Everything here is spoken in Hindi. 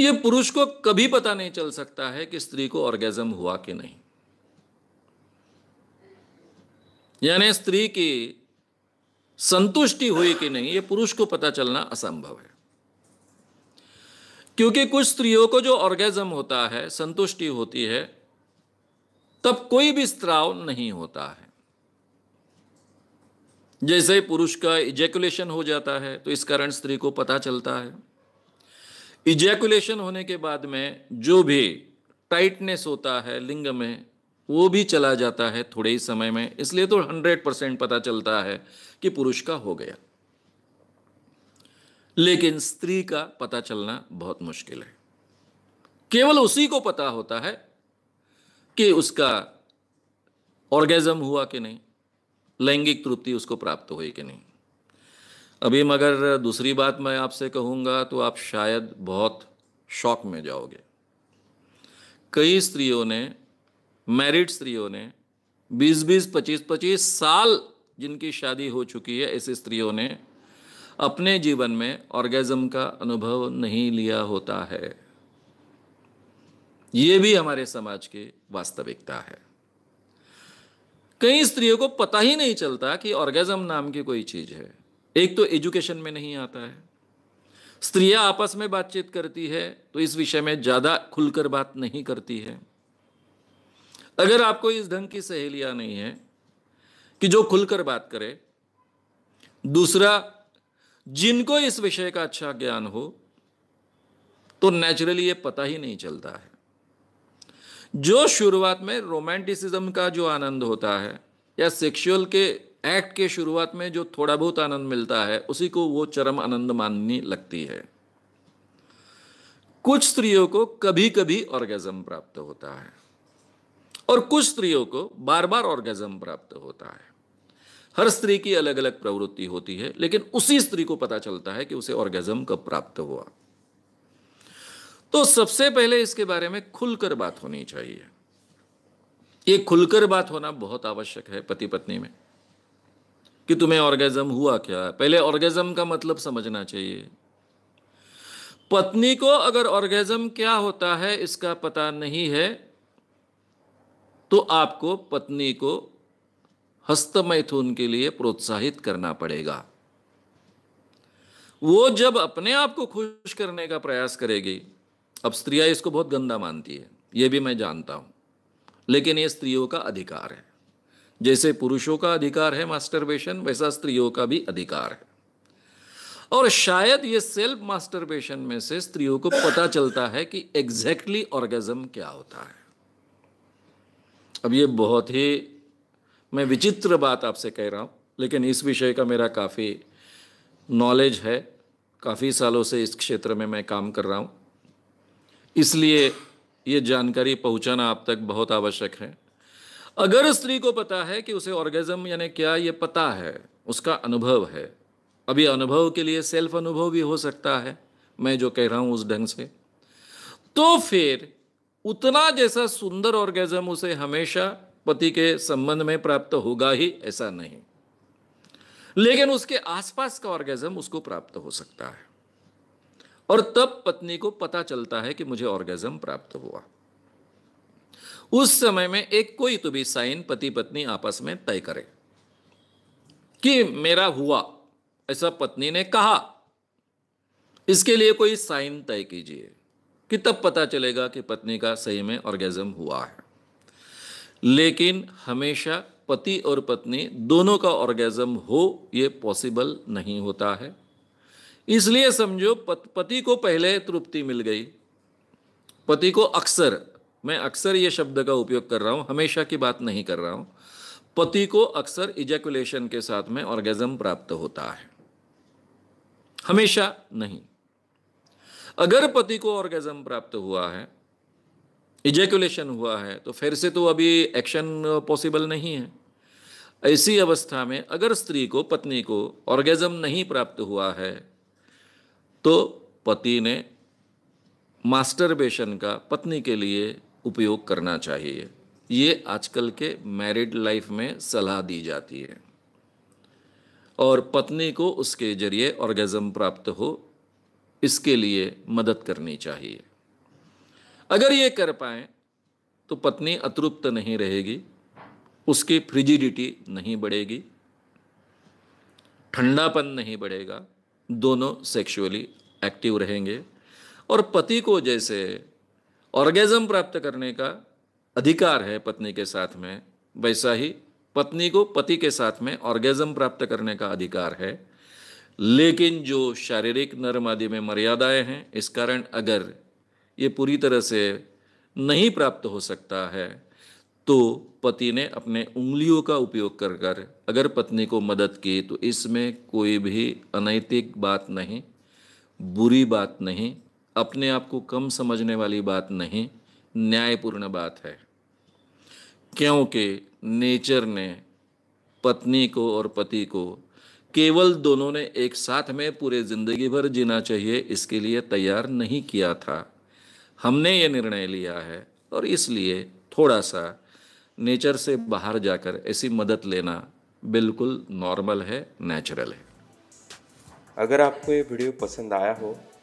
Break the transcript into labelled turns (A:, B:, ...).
A: ये पुरुष को कभी पता नहीं चल सकता है कि स्त्री को ऑर्गेजम हुआ कि नहीं यानी स्त्री की संतुष्टि हुई कि नहीं ये पुरुष को पता चलना असंभव है क्योंकि कुछ स्त्रियों को जो ऑर्गेजम होता है संतुष्टि होती है तब कोई भी स्त्राव नहीं होता है जैसे पुरुष का इजेकुलेशन हो जाता है तो इस कारण स्त्री को पता चलता है इजैकुलेशन होने के बाद में जो भी टाइटनेस होता है लिंग में वो भी चला जाता है थोड़े ही समय में इसलिए तो हंड्रेड परसेंट पता चलता है कि पुरुष का हो गया लेकिन स्त्री का पता चलना बहुत मुश्किल है केवल उसी को पता होता है कि उसका ऑर्गेजम हुआ कि नहीं लैंगिक तृप्ति उसको प्राप्त हुई कि नहीं अभी मगर दूसरी बात मैं आपसे कहूंगा तो आप शायद बहुत शौक में जाओगे कई स्त्रियों ने मैरिड स्त्रियों ने 20 20 25 25 साल जिनकी शादी हो चुकी है ऐसी स्त्रियों ने अपने जीवन में ऑर्गेजम का अनुभव नहीं लिया होता है ये भी हमारे समाज की वास्तविकता है कई स्त्रियों को पता ही नहीं चलता कि ऑर्गेजम नाम की कोई चीज़ है एक तो एजुकेशन में नहीं आता है स्त्रियां आपस में बातचीत करती है तो इस विषय में ज़्यादा खुलकर बात नहीं करती है अगर आपको इस ढंग की सहेलियां नहीं है कि जो खुलकर बात करे दूसरा जिनको इस विषय का अच्छा ज्ञान हो तो नेचुरली ये पता ही नहीं चलता है जो शुरुआत में रोमांटिसिज्म का जो आनंद होता है या सेक्सुअल के एक्ट के शुरुआत में जो थोड़ा बहुत आनंद मिलता है उसी को वो चरम आनंद माननी लगती है कुछ स्त्रियों को कभी कभी ऑर्गेजम प्राप्त होता है और कुछ स्त्रियों को बार बार ऑर्गेजम प्राप्त होता है हर स्त्री की अलग अलग प्रवृत्ति होती है लेकिन उसी स्त्री को पता चलता है कि उसे ऑर्गेजम कब प्राप्त हुआ तो सबसे पहले इसके बारे में खुलकर बात होनी चाहिए ये खुलकर बात होना बहुत आवश्यक है पति पत्नी में कि तुम्हें ऑर्गेज़म हुआ क्या है पहले ऑर्गेज़म का मतलब समझना चाहिए पत्नी को अगर ऑर्गेज़म क्या होता है इसका पता नहीं है तो आपको पत्नी को हस्त मैथुन के लिए प्रोत्साहित करना पड़ेगा वो जब अपने आप को खुश करने का प्रयास करेगी अब स्त्रियां इसको बहुत गंदा मानती है ये भी मैं जानता हूं लेकिन ये स्त्रियों का अधिकार है जैसे पुरुषों का अधिकार है मास्टरबेशन वैसा स्त्रियों का भी अधिकार है और शायद ये सेल्फ मास्टरबेशन में से स्त्रियों को पता चलता है कि एग्जैक्टली exactly ऑर्गेजम क्या होता है अब ये बहुत ही मैं विचित्र बात आपसे कह रहा हूँ लेकिन इस विषय का मेरा काफ़ी नॉलेज है काफ़ी सालों से इस क्षेत्र में मैं काम कर रहा हूँ इसलिए ये जानकारी पहुँचाना आप तक बहुत आवश्यक है अगर स्त्री को पता है कि उसे ऑर्गेजम यानी क्या ये पता है उसका अनुभव है अभी अनुभव के लिए सेल्फ अनुभव भी हो सकता है मैं जो कह रहा हूं उस ढंग से तो फिर उतना जैसा सुंदर ऑर्गेजम उसे हमेशा पति के संबंध में प्राप्त होगा ही ऐसा नहीं लेकिन उसके आसपास का ऑर्गेजम उसको प्राप्त हो सकता है और तब पत्नी को पता चलता है कि मुझे ऑर्गेजम प्राप्त हुआ उस समय में एक कोई तो भी साइन पति पत्नी आपस में तय करे कि मेरा हुआ ऐसा पत्नी ने कहा इसके लिए कोई साइन तय कीजिए कि तब पता चलेगा कि पत्नी का सही में ऑर्गेजम हुआ है लेकिन हमेशा पति और पत्नी दोनों का ऑर्गेजम हो ये पॉसिबल नहीं होता है इसलिए समझो पति को पहले तृप्ति मिल गई पति को अक्सर मैं अक्सर ये शब्द का उपयोग कर रहा हूँ हमेशा की बात नहीं कर रहा हूँ पति को अक्सर इजैकुलेशन के साथ में ऑर्गेजम प्राप्त होता है हमेशा नहीं अगर पति को ऑर्गेजम प्राप्त हुआ है इजैकुलेशन हुआ है तो फिर से तो अभी एक्शन पॉसिबल नहीं है ऐसी अवस्था में अगर स्त्री को पत्नी को ऑर्गेजम नहीं प्राप्त हुआ है तो पति ने मास्टरबेशन का पत्नी के लिए उपयोग करना चाहिए ये आजकल के मैरिड लाइफ में सलाह दी जाती है और पत्नी को उसके जरिए ऑर्गेज़म प्राप्त हो इसके लिए मदद करनी चाहिए अगर ये कर पाए तो पत्नी अतृप्त नहीं रहेगी उसकी फ्रिजिडिटी नहीं बढ़ेगी ठंडापन नहीं बढ़ेगा दोनों सेक्सुअली एक्टिव रहेंगे और पति को जैसे ऑर्गेजम प्राप्त करने का अधिकार है पत्नी के साथ में वैसा ही पत्नी को पति के साथ में ऑर्गेजम प्राप्त करने का अधिकार है लेकिन जो शारीरिक नरम आदि में मर्यादाएं हैं इस कारण अगर ये पूरी तरह से नहीं प्राप्त हो सकता है तो पति ने अपने उंगलियों का उपयोग कर कर अगर पत्नी को मदद की तो इसमें कोई भी अनैतिक बात नहीं बुरी बात नहीं अपने आप को कम समझने वाली बात नहीं न्यायपूर्ण बात है क्योंकि नेचर ने पत्नी को और पति को केवल दोनों ने एक साथ में पूरे ज़िंदगी भर जीना चाहिए इसके लिए तैयार नहीं किया था हमने ये निर्णय लिया है और इसलिए थोड़ा सा नेचर से बाहर जाकर ऐसी मदद लेना बिल्कुल नॉर्मल है नेचुरल है अगर आपको ये वीडियो पसंद आया हो